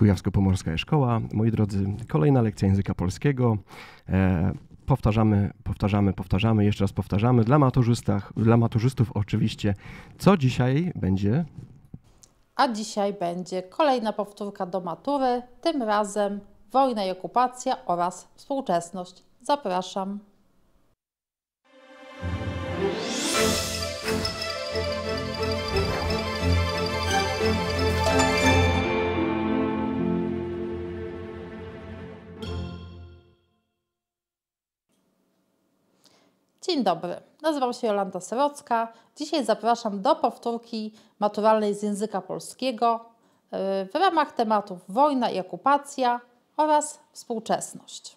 Kujawsko-Pomorska szkoła Moi drodzy, kolejna lekcja języka polskiego. E, powtarzamy, powtarzamy, powtarzamy, jeszcze raz powtarzamy. Dla, maturzystach, dla maturzystów oczywiście, co dzisiaj będzie? A dzisiaj będzie kolejna powtórka do matury, tym razem wojna i okupacja oraz współczesność. Zapraszam. Dzień dobry, nazywam się Jolanta Serocka. Dzisiaj zapraszam do powtórki maturalnej z języka polskiego y, w ramach tematów wojna i okupacja oraz współczesność.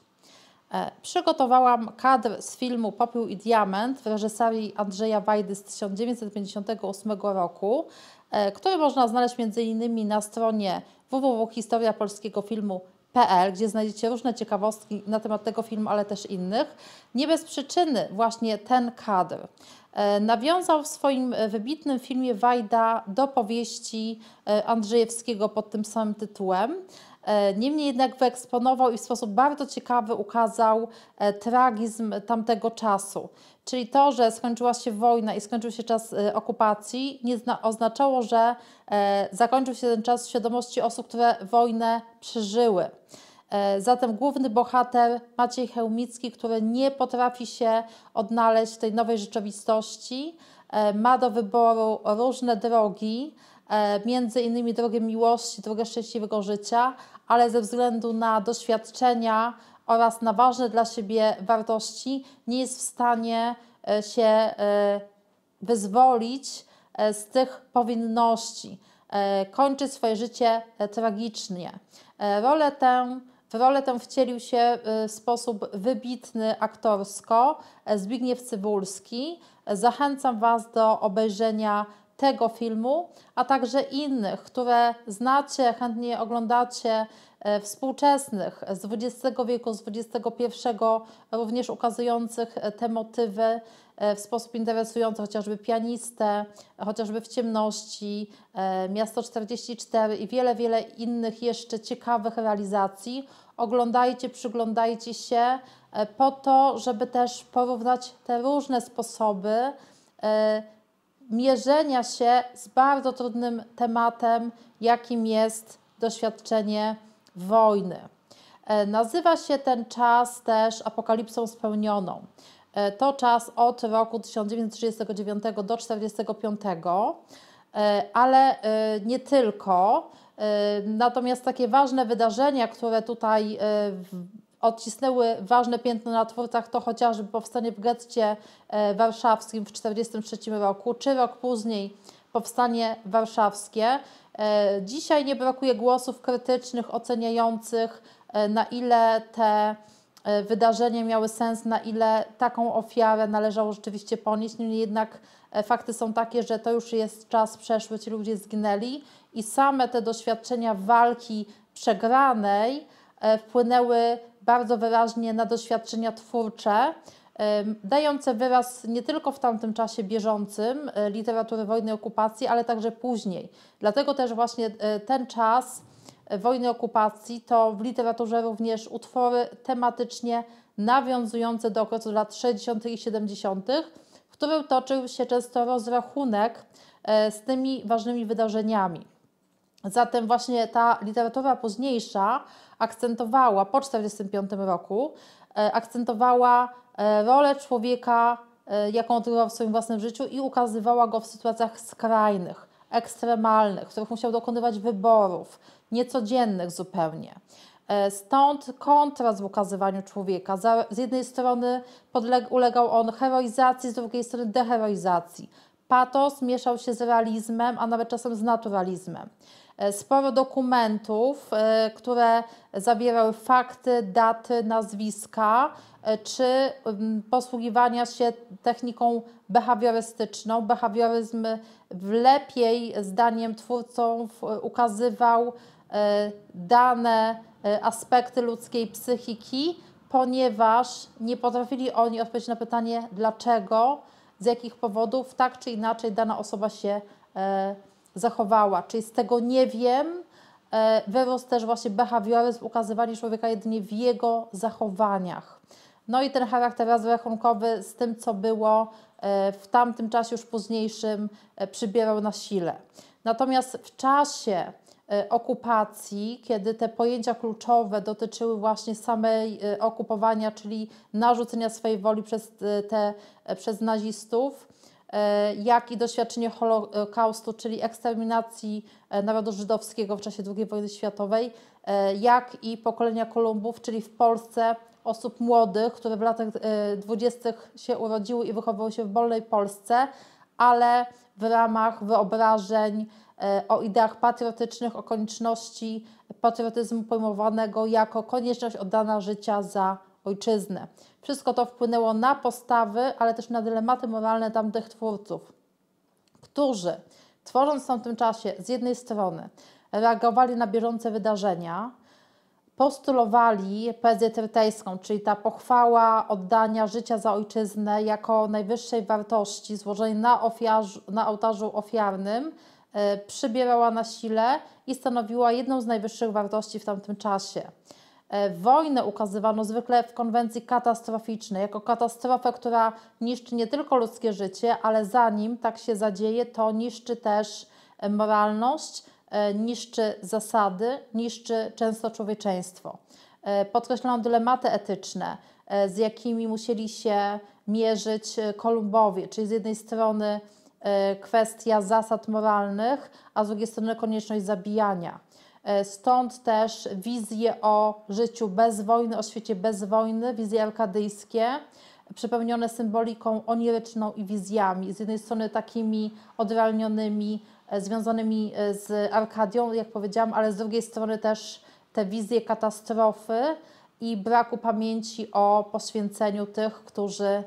E, przygotowałam kadr z filmu Popiół i Diament w reżyserii Andrzeja Wajdy z 1958 roku, e, który można znaleźć m.in. na stronie www.historia polskiego filmu PL, gdzie znajdziecie różne ciekawostki na temat tego filmu, ale też innych. Nie bez przyczyny właśnie ten kadr e, nawiązał w swoim e, wybitnym filmie Wajda do powieści e, Andrzejewskiego pod tym samym tytułem. E, niemniej jednak wyeksponował i w sposób bardzo ciekawy ukazał e, tragizm tamtego czasu. Czyli to, że skończyła się wojna i skończył się czas e, okupacji, nie oznaczało, że zakończył się ten czas w świadomości osób, które wojnę przeżyły. Zatem główny bohater Maciej Chełmicki, który nie potrafi się odnaleźć w tej nowej rzeczywistości, ma do wyboru różne drogi, E, między innymi drogę miłości, drogę szczęśliwego życia, ale ze względu na doświadczenia oraz na ważne dla siebie wartości nie jest w stanie e, się e, wyzwolić z tych powinności. Kończy swoje życie tragicznie. Rolę tę w rolę tę wcielił się w sposób wybitny aktorsko Zbigniew Cybulski. Zachęcam Was do obejrzenia tego filmu, a także innych, które znacie, chętnie oglądacie, e, współczesnych z XX wieku, z XXI, również ukazujących e, te motywy e, w sposób interesujący, chociażby pianistę, chociażby w ciemności, Miasto 44 i wiele, wiele innych jeszcze ciekawych realizacji. Oglądajcie, przyglądajcie się po to, żeby też porównać te różne sposoby mierzenia się z bardzo trudnym tematem, jakim jest doświadczenie wojny. E, nazywa się ten czas też apokalipsą spełnioną. E, to czas od roku 1939 do 1945, e, ale nie tylko. Natomiast takie ważne wydarzenia, które tutaj odcisnęły ważne piętno na twórcach, to chociażby powstanie w getcie e, warszawskim w 1943 roku, czy rok później powstanie warszawskie. E, dzisiaj nie brakuje głosów krytycznych, oceniających, e, na ile te wydarzenia miały sens, na ile taką ofiarę należało rzeczywiście ponieść. Niemniej jednak fakty są takie, że to już jest czas przeszły, ci ludzie zginęli i same te doświadczenia walki przegranej wpłynęły bardzo wyraźnie na doświadczenia twórcze, dające wyraz nie tylko w tamtym czasie bieżącym e, literatury wojny i okupacji, ale także później. Dlatego też właśnie e, ten czas e, wojny i okupacji to w literaturze również utwory tematycznie nawiązujące do okresu lat 60. i 70., w którym toczył się często rozrachunek z tymi ważnymi wydarzeniami. Zatem właśnie ta literatura późniejsza akcentowała po 1945 roku, e, akcentowała e, rolę człowieka, e, jaką odgrywał w swoim własnym życiu i ukazywała go w sytuacjach skrajnych, ekstremalnych, w których musiał dokonywać wyborów, niecodziennych zupełnie. Stąd kontrast w ukazywaniu człowieka. Z jednej strony ulegał on heroizacji, z drugiej strony deheroizacji. Patos mieszał się z realizmem, a nawet czasem z naturalizmem. E, sporo dokumentów, e, które zawierały fakty, daty, nazwiska, e, czy mm, posługiwania się techniką behawiorystyczną. Behawioryzm lepiej, zdaniem twórców, ukazywał dane aspekty ludzkiej psychiki, ponieważ nie potrafili oni odpowiedzieć na pytanie, dlaczego, z jakich powodów tak czy inaczej dana osoba się zachowała, czyli z tego nie wiem, e, wyrósł też właśnie behawioryzm, ukazywanie człowieka jedynie w jego zachowaniach. No i ten charakter razrachunkowy z tym, co było e, w tamtym czasie już późniejszym, e, przybierał na sile. Natomiast w czasie okupacji, kiedy te pojęcia kluczowe dotyczyły właśnie samej okupowania, czyli narzucenia swojej woli przez, te, przez nazistów, E, jak i doświadczenie Holokaustu, czyli eksterminacji e, narodu żydowskiego w czasie II wojny światowej, e, jak i pokolenia Kolumbów, czyli w Polsce osób młodych, które w latach dwudziestych się urodziły i wychowały się w wolnej Polsce, ale w ramach wyobrażeń o ideach patriotycznych, o konieczności patriotyzmu pojmowanego jako konieczność oddana życia za ojczyznę. Wszystko to wpłynęło na postawy, ale też na dylematy moralne tamtych twórców, którzy tworząc w tamtym czasie z jednej strony reagowali na bieżące wydarzenia, postulowali poezję tyrtejską, czyli ta pochwała oddania życia za ojczyznę jako najwyższej wartości złożonej na, ofiarzu, na ołtarzu ofiarnym, e, przybierała na sile i stanowiła jedną z najwyższych wartości w tamtym czasie. E, wojnę ukazywano zwykle w konwencji katastroficznej, jako katastrofę, która niszczy nie tylko ludzkie życie, ale zanim tak się zadzieje, to niszczy też e, moralność, e, niszczy zasady, niszczy często człowieczeństwo. Podkreślano dylematy etyczne, z jakimi musieli się mierzyć Kolumbowie, czyli z jednej strony kwestia zasad moralnych, a z drugiej strony konieczność zabijania E, stąd też wizje o życiu bez wojny, o świecie bez wojny, wizje alkadyjskie, przepełnione symboliką oniryczną i wizjami. Z jednej strony takimi odrealnionymi, e, związanymi e, z Arkadią, jak powiedziałam, ale z drugiej strony też te wizje katastrofy i braku pamięci o poświęceniu tych, którzy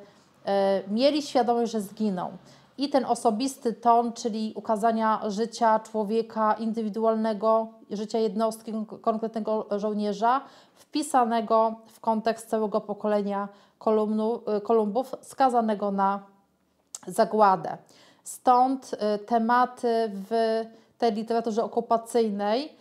mieli świadomość, że zginą i ten osobisty ton, czyli ukazania życia człowieka indywidualnego, życia jednostki, konkretnego żołnierza, wpisanego w kontekst całego pokolenia kolumnu, y, Kolumbów skazanego na zagładę. Stąd y, tematy w tej literaturze okupacyjnej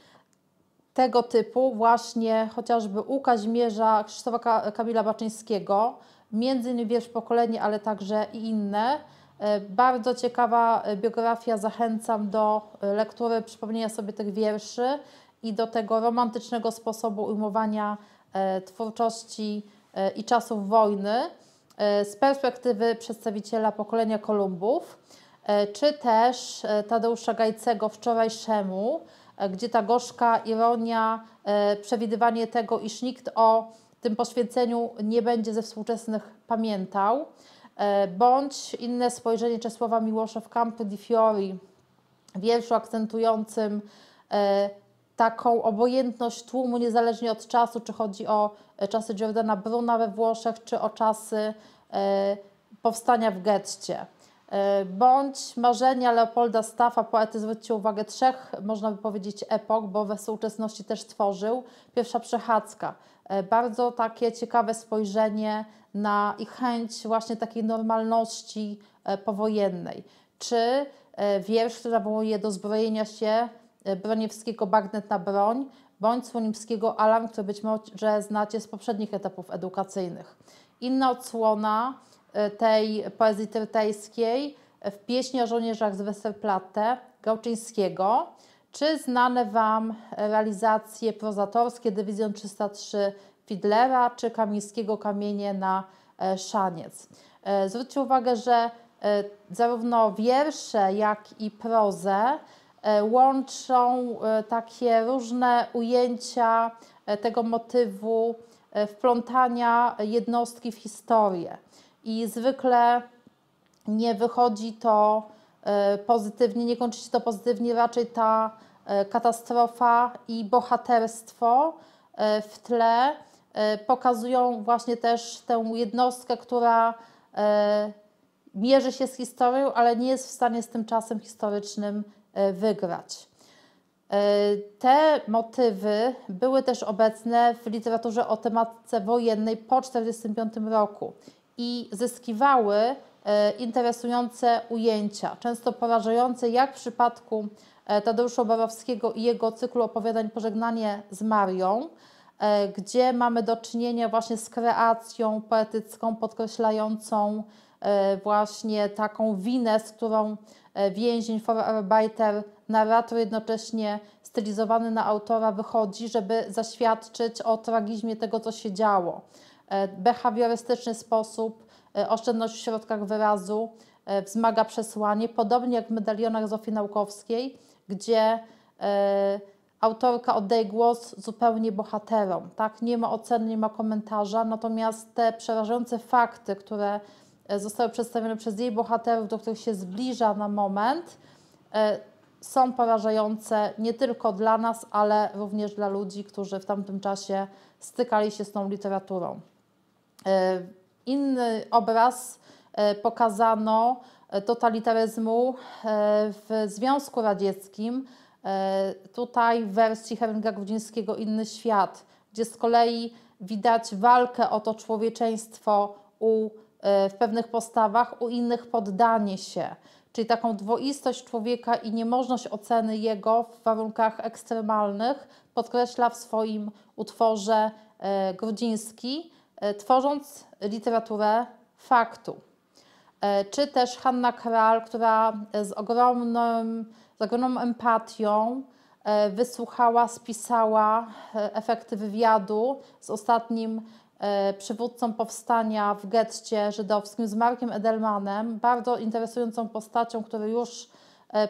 tego typu, właśnie chociażby u Kazimierza Krzysztofa Kamila Baczyńskiego, między innymi wiersz pokolenie, ale także i inne, E, bardzo ciekawa e, biografia, zachęcam do e, lektury, przypomnienia sobie tych wierszy i do tego romantycznego sposobu ujmowania twórczości i czasów wojny z perspektywy przedstawiciela pokolenia Kolumbów, czy też Tadeusza Gajcego wczorajszemu, gdzie ta gorzka ironia, przewidywanie tego, iż nikt o tym poświęceniu nie będzie ze współczesnych pamiętał. E, bądź inne spojrzenie Czesława Miłosza w Campo di Fiori, wierszu akcentującym e, taką obojętność tłumu, niezależnie od czasu, czy chodzi o e, czasy Giordana Bruna we Włoszech, czy o czasy powstania w getcie. Bądź marzenia Leopolda Staffa, poety zwróćcie uwagę trzech, można by powiedzieć, epok, bo we współczesności też tworzył. Pierwsza przechadzka, bardzo takie ciekawe spojrzenie na ich chęć właśnie takiej normalności e, powojennej, czy e, wiersz, który nawołuje do zbrojenia się e, Broniewskiego Bagnet na broń, bądź Słonimskiego Alarm, który być może znacie z poprzednich etapów edukacyjnych. Inna odsłona tej poezji tyrtejskiej w pieśni o żołnierzach z Westerplatte Gałczyńskiego, czy znane Wam realizacje prozatorskie Dywizjon 303 Fidlera czy kamieńskiego Kamienie na e, Szaniec. E, zwróćcie uwagę, że e, zarówno wiersze, jak i prozę łączą takie różne ujęcia tego motywu wplątania jednostki w historię. I zwykle nie wychodzi to pozytywnie, nie kończy się to pozytywnie, raczej ta katastrofa i bohaterstwo w tle E, pokazują właśnie też tę jednostkę, która e, mierzy się z historią, ale nie jest w stanie z tym czasem historycznym e, wygrać. Te motywy były też obecne w literaturze o tematce wojennej po 1945 roku i zyskiwały interesujące ujęcia, często porażające, jak w przypadku Tadeusza Borowskiego i jego cyklu opowiadań Pożegnanie z Marią. E, gdzie mamy do czynienia właśnie z kreacją poetycką podkreślającą e, właśnie taką winę, z którą e, więzień, forarbeiter, narrator jednocześnie stylizowany na autora wychodzi, żeby zaświadczyć o tragizmie tego, co się działo. Behawiorystyczny sposób, oszczędność w środkach wyrazu wzmaga przesłanie, podobnie jak w medalionach Zofii Naukowskiej, gdzie autorka oddaje głos zupełnie bohaterom, tak? Nie ma oceny, nie ma komentarza, natomiast te przerażające fakty, które e, zostały przedstawione przez jej bohaterów, do których się zbliża na moment, e, są porażające nie tylko dla nas, ale również dla ludzi, którzy w tamtym czasie stykali się z tą literaturą. E, inny obraz pokazano totalitaryzmu w Związku Radzieckim, E, tutaj w wersji Henryka Grudzińskiego Inny Świat, gdzie z kolei widać walkę o to człowieczeństwo u, e, w pewnych postawach, u innych poddanie się, czyli taką dwoistość człowieka i niemożność oceny jego w warunkach ekstremalnych podkreśla w swoim utworze e, Grudziński, tworząc literaturę faktu. Czy też Hanna Kral, która z ogromnym z ogromną empatią e, wysłuchała, spisała e, efekty wywiadu z ostatnim e, przywódcą powstania w getcie żydowskim, z Markiem Edelmanem, bardzo interesującą postacią, który już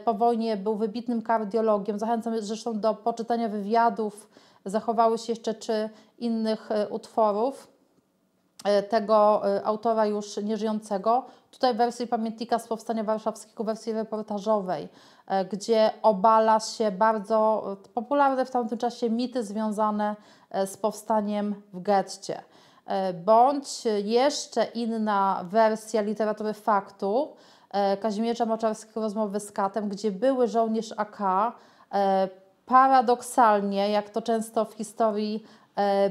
po wojnie był wybitnym kardiologiem. Zachęcam zresztą do poczytania wywiadów, zachowały się jeszcze czy innych utworów. E, tego e, autora już nieżyjącego. Tutaj wersji pamiętnika z Powstania Warszawskiego, wersji reportażowej, e, gdzie obala się bardzo popularne w tamtym czasie mity związane z powstaniem w getcie. Bądź jeszcze inna wersja literatury faktu Kazimierza Moczarskiego Rozmowy z Katem, gdzie były żołnierz AK paradoksalnie, jak to często w historii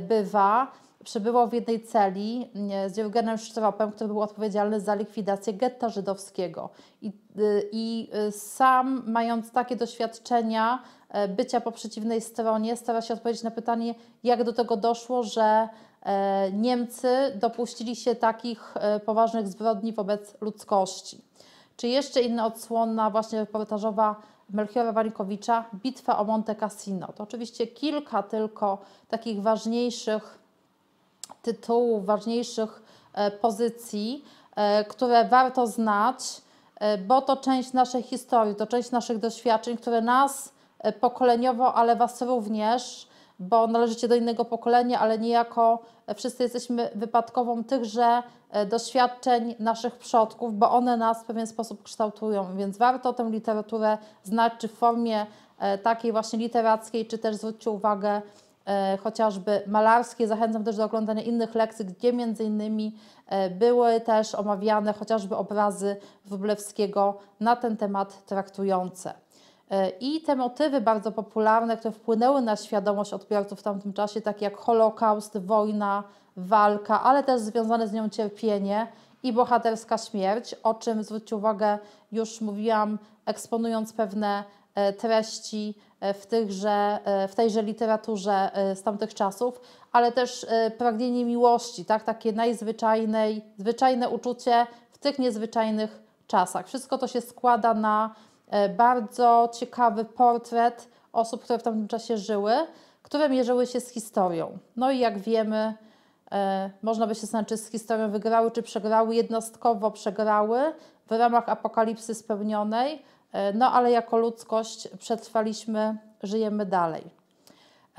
bywa, przebywał w jednej celi z Jurgenem Szczewapem, który był odpowiedzialny za likwidację getta żydowskiego. I, y, I, y, sam, mając takie doświadczenia e, bycia po przeciwnej stronie, stara się odpowiedzieć na pytanie, jak do tego doszło, że e, Niemcy dopuścili się takich e, poważnych zbrodni wobec ludzkości. Czy jeszcze inna odsłona właśnie reportażowa Melchiora Walikowicza, Bitwa o Monte Cassino. To oczywiście kilka tylko takich ważniejszych tytułów, ważniejszych e, pozycji, e, które warto znać, e, bo to część naszej historii, to część naszych doświadczeń, które nas pokoleniowo, ale Was również, bo należycie do innego pokolenia, ale niejako wszyscy jesteśmy wypadkową tychże doświadczeń naszych przodków, bo one nas w pewien sposób kształtują, więc warto tę literaturę znać, czy w formie takiej właśnie literackiej, czy też zwróćcie uwagę E, chociażby malarskie. Zachęcam też do oglądania innych lekcji, gdzie między innymi e, były też omawiane chociażby obrazy Wróblewskiego na ten temat traktujące. E, I te motywy bardzo popularne, które wpłynęły na świadomość odbiorców w tamtym czasie, takie jak Holokaust, wojna, walka, ale też związane z nią cierpienie i bohaterska śmierć, o czym zwróćcie uwagę, już mówiłam, eksponując pewne treści E, w, tychże, e, w tejże literaturze e, z tamtych czasów, ale też pragnienie miłości, tak? takie najzwyczajnej, zwyczajne uczucie w tych niezwyczajnych czasach. Wszystko to się składa na bardzo ciekawy portret osób, które w tamtym czasie żyły, które mierzyły się z historią. No i jak wiemy, można by się znać, czy z historią wygrały, czy przegrały, jednostkowo przegrały w ramach apokalipsy spełnionej E, no ale jako ludzkość przetrwaliśmy, żyjemy dalej.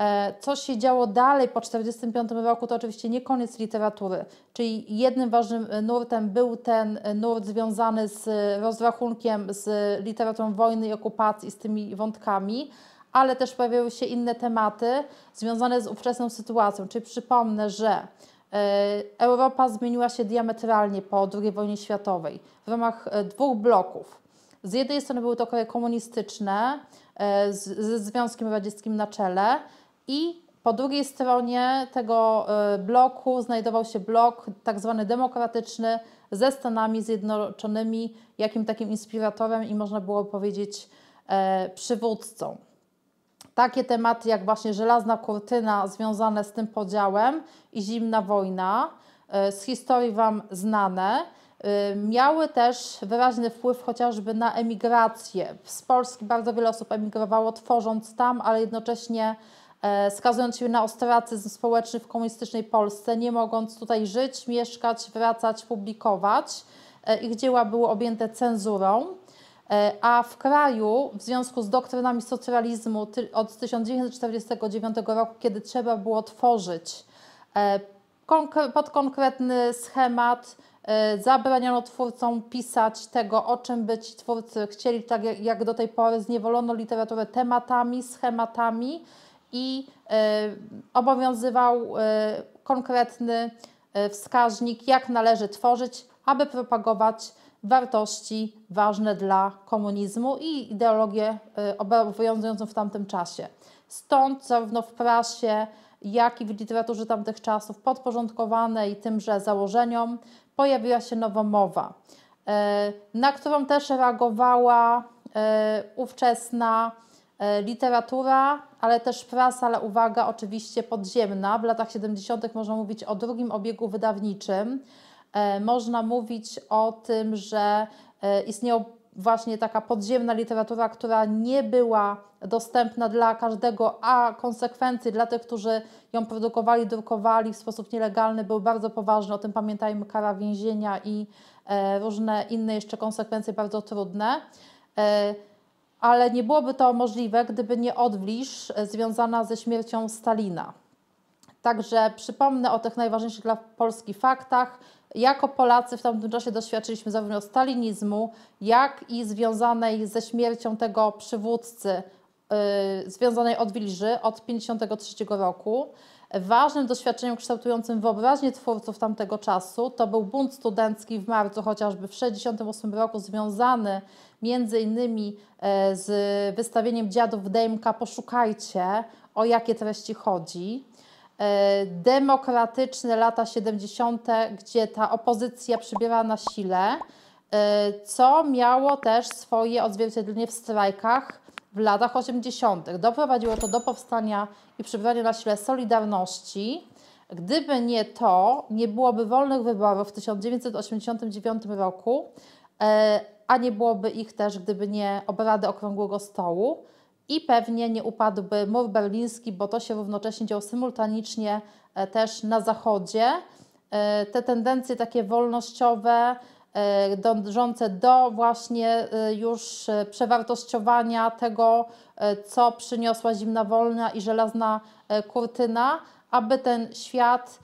E, co się działo dalej po 1945 roku, to oczywiście nie koniec literatury. Czyli jednym ważnym nurtem był ten nurt związany z rozrachunkiem z literaturą wojny i okupacji, z tymi wątkami, ale też pojawiały się inne tematy związane z ówczesną sytuacją. Czyli przypomnę, że e, Europa zmieniła się diametralnie po II wojnie światowej w ramach dwóch bloków z jednej strony były to kraje komunistyczne e, z, ze Związkiem Radzieckim na czele i po drugiej stronie tego e, bloku znajdował się blok tak zwany demokratyczny ze Stanami Zjednoczonymi, jakim takim inspiratorem i można było powiedzieć e, przywódcą. Takie tematy jak właśnie żelazna kurtyna związane z tym podziałem i zimna wojna z historii Wam znane. Y, miały też wyraźny wpływ chociażby na emigrację. Z Polski bardzo wiele osób emigrowało, tworząc tam, ale jednocześnie e, skazując się na ostracyzm społeczny w komunistycznej Polsce, nie mogąc tutaj żyć, mieszkać, wracać, publikować. E, ich dzieła były objęte cenzurą. E, a w kraju, w związku z doktrynami socjalizmu od 1949 roku, kiedy trzeba było tworzyć pod konkretny schemat, E, zabraniano twórcom pisać tego, o czym by ci twórcy chcieli, tak jak do tej pory zniewolono literaturę tematami, schematami i e, obowiązywał e, konkretny wskaźnik, jak należy tworzyć, aby propagować wartości ważne dla komunizmu i ideologię obowiązującą w tamtym czasie. Stąd zarówno w prasie, jak i w literaturze tamtych czasów podporządkowanej tymże założeniom, pojawiła się nowa mowa. E, na którą też reagowała e, ówczesna e, literatura, ale też prasa, ale uwaga, oczywiście podziemna. W latach 70. można mówić o drugim obiegu wydawniczym. Można mówić o tym, że istnieją właśnie taka podziemna literatura, która nie była dostępna dla każdego, a konsekwencje dla tych, którzy ją produkowali, drukowali w sposób nielegalny były bardzo poważne. O tym pamiętajmy kara więzienia i e, różne inne jeszcze konsekwencje bardzo trudne. E, ale nie byłoby to możliwe, gdyby nie odwilż e, związana ze śmiercią Stalina. Także przypomnę o tych najważniejszych dla Polski faktach. Jako Polacy w tamtym czasie doświadczyliśmy zarówno stalinizmu, jak i związanej ze śmiercią tego przywódcy, yy, związanej od Wilży od 1953 roku. Ważnym doświadczeniem kształtującym wyobraźnię twórców tamtego czasu to był bunt studencki w marcu chociażby w 1968 roku związany między innymi e, z wystawieniem dziadów Dejmka Poszukajcie, o jakie treści chodzi. E, demokratyczne lata 70., gdzie ta opozycja przybiera na sile, e, co miało też swoje odzwierciedlenie w strajkach w latach 80. Doprowadziło to do powstania i przybrania na sile Solidarności. Gdyby nie to, nie byłoby wolnych wyborów w 1989 roku, e, a nie byłoby ich też, gdyby nie obrady Okrągłego Stołu i pewnie nie upadłby mur berliński, bo to się równocześnie działo symultanicznie e, też na zachodzie. E, te tendencje takie wolnościowe, e, dążące do właśnie już przewartościowania tego, co przyniosła zimna wolna i żelazna kurtyna, aby ten świat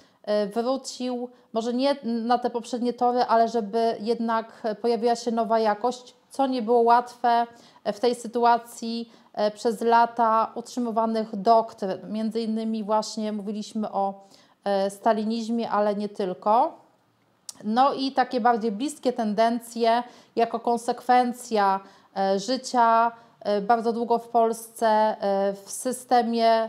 wrócił, może nie na te poprzednie tory, ale żeby jednak pojawiła się nowa jakość, co nie było łatwe w tej sytuacji E, przez lata utrzymywanych doktryn. Między innymi właśnie mówiliśmy o e, stalinizmie, ale nie tylko. No i takie bardziej bliskie tendencje jako konsekwencja e, życia bardzo długo w Polsce w systemie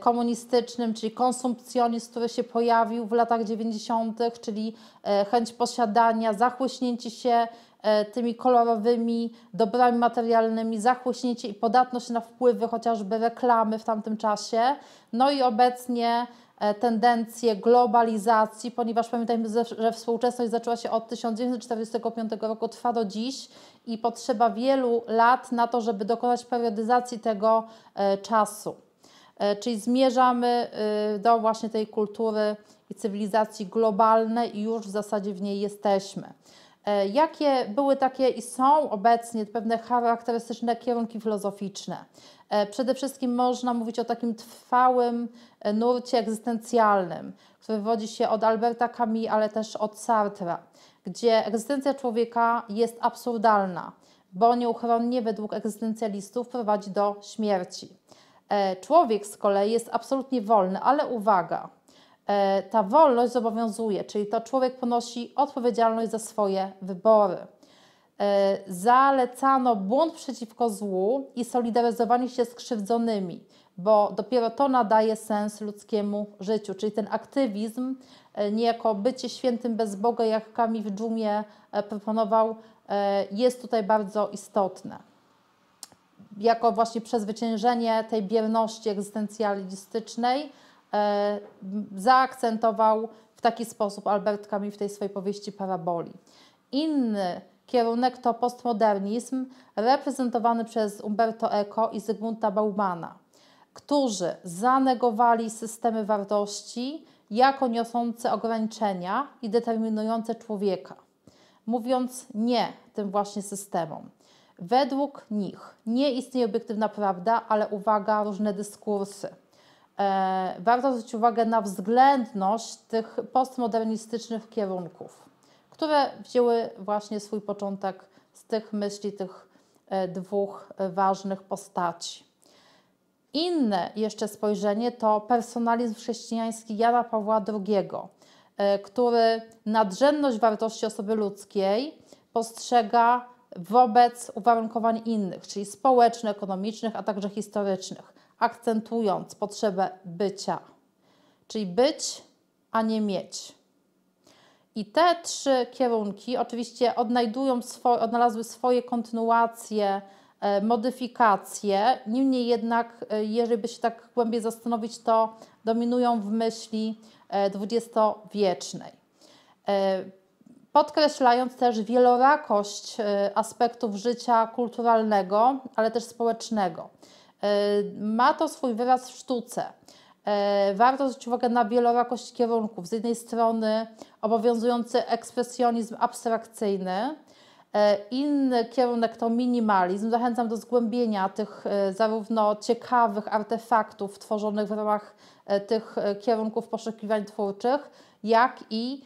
komunistycznym, czyli konsumpcjonizm, który się pojawił w latach 90., czyli chęć posiadania, zachłyśnięcie się E, tymi kolorowymi dobrami materialnymi, zachłośnięcie i podatność na wpływy chociażby reklamy w tamtym czasie. No i obecnie e, tendencje globalizacji, ponieważ pamiętajmy, że współczesność zaczęła się od 1945 roku, trwa do dziś i potrzeba wielu lat na to, żeby dokonać periodyzacji tego e, czasu. Czyli zmierzamy do właśnie tej kultury i cywilizacji globalnej i już w zasadzie w niej jesteśmy. E, jakie były takie i są obecnie pewne charakterystyczne kierunki filozoficzne? E, przede wszystkim można mówić o takim trwałym e, nurcie egzystencjalnym, który wywodzi się od Alberta Camus, ale też od Sartre, gdzie egzystencja człowieka jest absurdalna, bo nieuchronnie według egzystencjalistów prowadzi do śmierci. Człowiek z kolei jest absolutnie wolny, ale uwaga, E, ta wolność zobowiązuje, czyli to człowiek ponosi odpowiedzialność za swoje wybory. E, zalecano błąd przeciwko złu i solidaryzowanie się z krzywdzonymi, bo dopiero to nadaje sens ludzkiemu życiu, czyli ten aktywizm, e, niejako bycie świętym bez Boga, jak Kami w dżumie proponował, jest tutaj bardzo istotne. Jako właśnie przezwyciężenie tej bierności egzystencjalistycznej, E, zaakcentował w taki sposób Albert Camus w tej swojej powieści Paraboli. Inny kierunek to postmodernizm reprezentowany przez Umberto Eco i Zygmunta Baumana, którzy zanegowali systemy wartości jako niosące ograniczenia i determinujące człowieka, mówiąc nie tym właśnie systemom. Według nich nie istnieje obiektywna prawda, ale uwaga, różne dyskursy. E, warto zwrócić uwagę na względność tych postmodernistycznych kierunków, które wzięły właśnie swój początek z tych myśli, tych e, dwóch ważnych postaci. Inne jeszcze spojrzenie to personalizm chrześcijański Jana Pawła II, e, który nadrzędność wartości osoby ludzkiej postrzega wobec uwarunkowań innych, czyli społeczno-ekonomicznych, a także historycznych akcentując potrzebę bycia, czyli być, a nie mieć. I te trzy kierunki oczywiście odnajdują swoje, odnalazły swoje kontynuacje, e, modyfikacje. Niemniej jednak, e, jeżeli by się tak głębiej zastanowić, to dominują w myśli e, dwudziestowiecznej. Podkreślając też wielorakość aspektów życia kulturalnego, ale też społecznego. E, ma to swój wyraz w sztuce. E, warto zwrócić uwagę na wielorakość kierunków. Z jednej strony obowiązujący ekspresjonizm abstrakcyjny, e, Inny kierunek to minimalizm. Zachęcam do zgłębienia tych zarówno ciekawych artefaktów tworzonych w ramach tych kierunków poszukiwań twórczych, jak i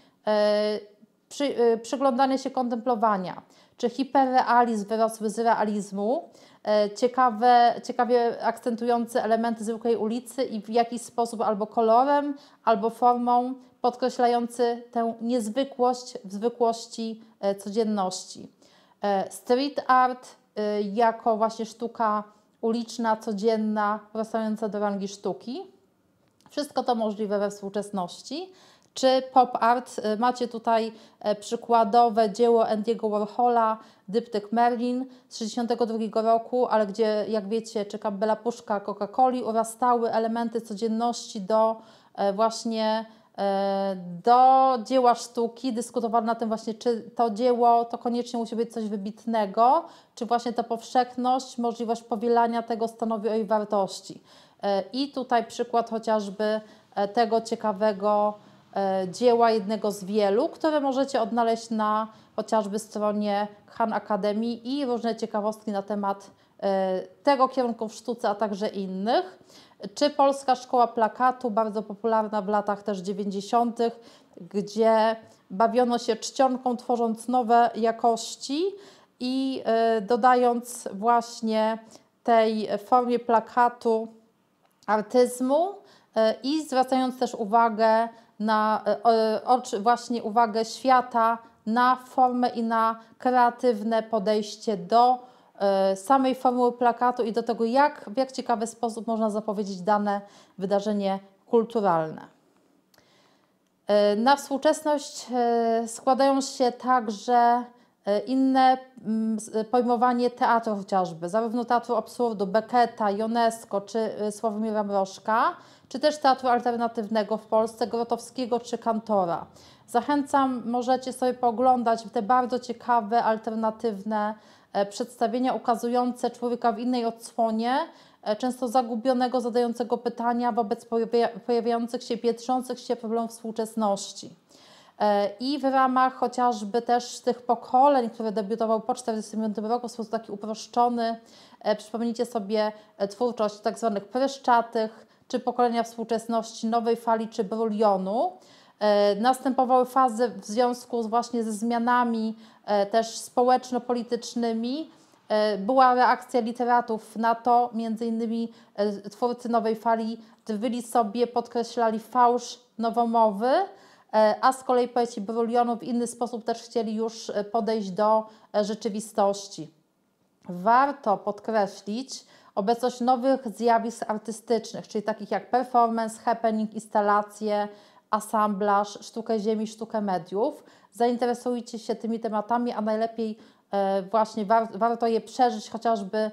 przyglądania się kontemplowania. Czy hiperrealizm wyrosły z realizmu? E, ciekawe, ciekawie akcentujący elementy zwykłej ulicy i w jakiś sposób albo kolorem, albo formą podkreślający tę niezwykłość w zwykłości e, codzienności. E, street art jako właśnie sztuka uliczna, codzienna, wrastająca do rangi sztuki. Wszystko to możliwe we współczesności czy pop art, y, macie tutaj e, przykładowe dzieło Andy'ego Warhola, dyptyk Merlin z 1962 roku, ale gdzie, jak wiecie, czeka bela puszka Coca-Coli oraz stały elementy codzienności do e, właśnie e, do dzieła sztuki, dyskutowano na tym właśnie, czy to dzieło to koniecznie musi być coś wybitnego, czy właśnie ta powszechność, możliwość powielania tego stanowi o jej wartości. I tutaj przykład chociażby tego ciekawego E, dzieła jednego z wielu, które możecie odnaleźć na chociażby stronie Khan Akademii i różne ciekawostki na temat e, tego kierunku w sztuce, a także innych. Czy Polska Szkoła Plakatu, bardzo popularna w latach też 90., gdzie bawiono się czcionką, tworząc nowe jakości i e, dodając właśnie tej formie plakatu artyzmu i zwracając też uwagę na e, oczy, właśnie uwagę świata, na formę i na kreatywne podejście do e, samej formuły plakatu i do tego, jak w jak ciekawy sposób można zapowiedzieć dane wydarzenie kulturalne. E, na współczesność składają się także E, inne mm, e, pojmowanie teatru chociażby, zarówno teatru absurdu, Becketa, Jonesko czy e, Sławomira Mrożka, czy też teatru alternatywnego w Polsce, Grotowskiego czy Kantora. Zachęcam, możecie sobie pooglądać te bardzo ciekawe, alternatywne przedstawienia ukazujące człowieka w innej odsłonie, często zagubionego, zadającego pytania wobec pojawiających się, pietrzących się problemów współczesności. E, I w ramach chociażby też tych pokoleń, które debiutował po 1945 roku w sposób taki uproszczony, e, przypomnijcie sobie e, twórczość tzw. Tak pryszczatych, czy pokolenia współczesności, nowej fali, czy brulionu. Następowały fazy w związku właśnie ze zmianami też społeczno-politycznymi. Była reakcja literatów na to, między innymi twórcy nowej fali drwili sobie, podkreślali fałsz nowomowy. E, a z kolei poeci Brulionu w inny sposób też chcieli już e, podejść do e, rzeczywistości. Warto podkreślić obecność nowych zjawisk artystycznych, czyli takich jak performance, happening, instalacje, asamblaż, sztukę ziemi, sztukę mediów. Zainteresujcie się tymi tematami, a najlepiej właśnie warto je przeżyć chociażby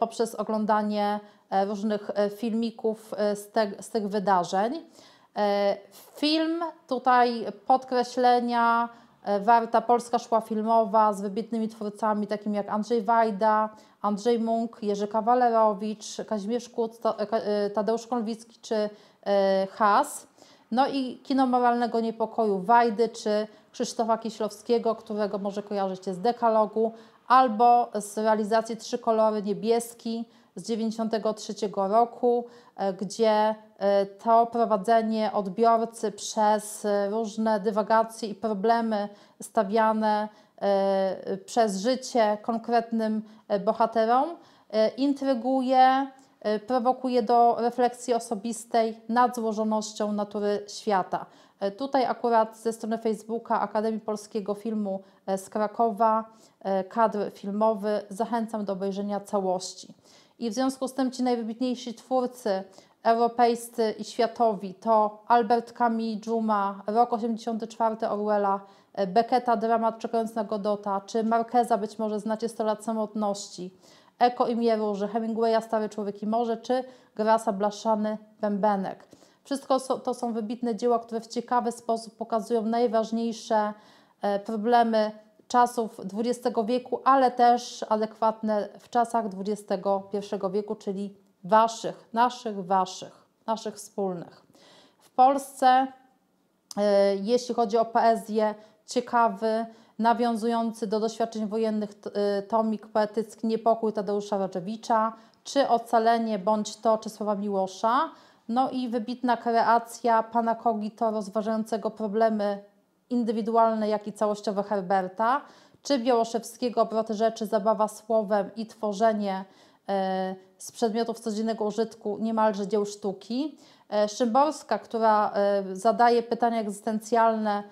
poprzez oglądanie różnych filmików z, te, z tych wydarzeń. E, film tutaj podkreślenia e, warta polska szła filmowa z wybitnymi twórcami takimi jak Andrzej Wajda, Andrzej Munk, Jerzy Kawalerowicz, Kazimierz Kut, e, Tadeusz Konwicki czy Has. No i kino moralnego niepokoju Wajdy czy Krzysztofa Kieślowskiego, którego może kojarzycie z Dekalogu, albo z realizacji Trzy kolory niebieski z 93 roku, e, gdzie e, to prowadzenie odbiorcy przez e, różne dywagacje i problemy stawiane przez życie konkretnym bohaterom intryguje, prowokuje do refleksji osobistej nad złożonością natury świata. Tutaj akurat ze strony Facebooka Akademii Polskiego Filmu z Krakowa kadr filmowy zachęcam do obejrzenia całości. I w związku z tym ci najwybitniejsi twórcy europejscy i światowi to Albert Camus, Juma, rok 84 Orwella, e, Becketa, dramat Czekając na Godota, czy Markeza być może znacie 100 lat samotności, Eko i Mieróży, Hemingwaya Stary Człowiek i Morze, czy Grasa Blaszany Bębenek. Wszystko to są wybitne dzieła, które w ciekawy sposób pokazują najważniejsze e, problemy czasów XX wieku, ale też adekwatne w czasach XXI wieku, czyli waszych, naszych, waszych, naszych wspólnych. W Polsce, e, jeśli chodzi o poezję, ciekawy, nawiązujący do doświadczeń wojennych e, tomik poetycki Niepokój Tadeusza Waczewicza, czy Ocalenie bądź to czy słowa Miłosza, no i wybitna kreacja pana Kogito rozważającego problemy indywidualne, jak i całościowe Herberta, czy Białoszewskiego obroty rzeczy, zabawa słowem i tworzenie e, z przedmiotów codziennego użytku niemalże dzieł sztuki. E, Szymborska, która e, zadaje pytania egzystencjalne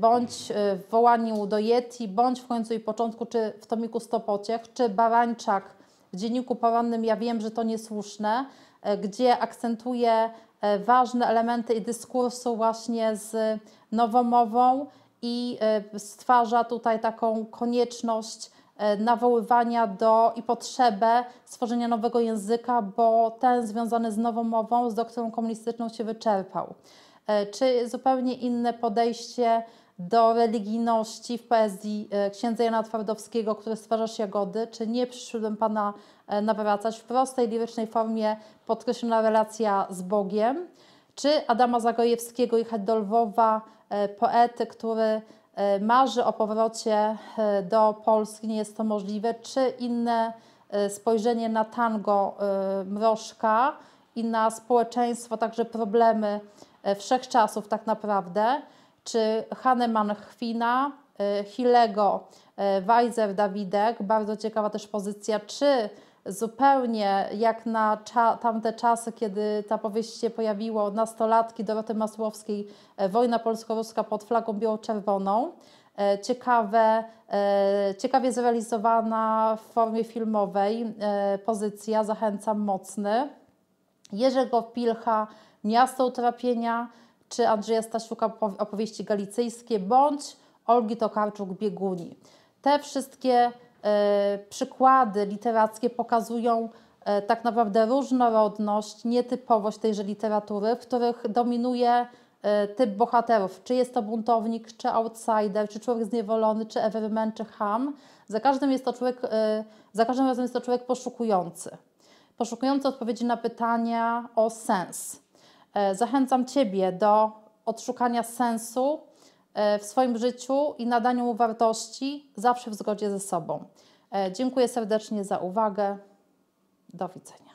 bądź w Wołaniu do Yeti, bądź w końcu i początku, czy w tomiku Stopociech, czy Barańczak w dzienniku porannym Ja wiem, że to niesłuszne, gdzie akcentuje E, ważne elementy i dyskursu właśnie z nowomową i e, stwarza tutaj taką konieczność e, nawoływania do i potrzebę stworzenia nowego języka, bo ten związany z nową mową, z doktryną komunistyczną się wyczerpał. Czy zupełnie inne podejście do religijności w poezji e, księdza Jana Twardowskiego, który stwarzasz jagody, czy nie przyszedłem Pana e, nawracać w prostej, lirycznej formie podkreślona relacja z Bogiem, czy Adama Zagojewskiego i Hedolwowa, e, poety, który marzy o powrocie do Polski, nie jest to możliwe, czy inne spojrzenie na tango Mrożka i na społeczeństwo, także problemy wszechczasów tak naprawdę czy Hanneman Chwina, y, Hilego, y, Weiser Dawidek, bardzo ciekawa też pozycja, czy zupełnie jak na cza tamte czasy, kiedy ta powieść się pojawiła, nastolatki Doroty Masłowskiej, y, Wojna Polsko-Ruska pod flagą biało-czerwoną. Ciekawe, ciekawie zrealizowana w formie filmowej pozycja, zachęcam mocny. Jerzego Pilcha, Miasto Utrapienia, czy Andrzeja Stasiuka opowieści galicyjskie, bądź Olgi Tokarczuk-Bieguni. Te wszystkie e, przykłady literackie pokazują e, tak naprawdę różnorodność, nietypowość tejże literatury, w których dominuje e, typ bohaterów. Czy jest to buntownik, czy outsider, czy człowiek zniewolony, czy everman, czy ham. Za każdym, jest to człowiek, za każdym razem jest to człowiek poszukujący. Poszukujący odpowiedzi na pytania o sens. E, zachęcam Ciebie do odszukania sensu e, w swoim życiu i nadania mu wartości zawsze w zgodzie ze sobą. E, dziękuję serdecznie za uwagę. Do widzenia.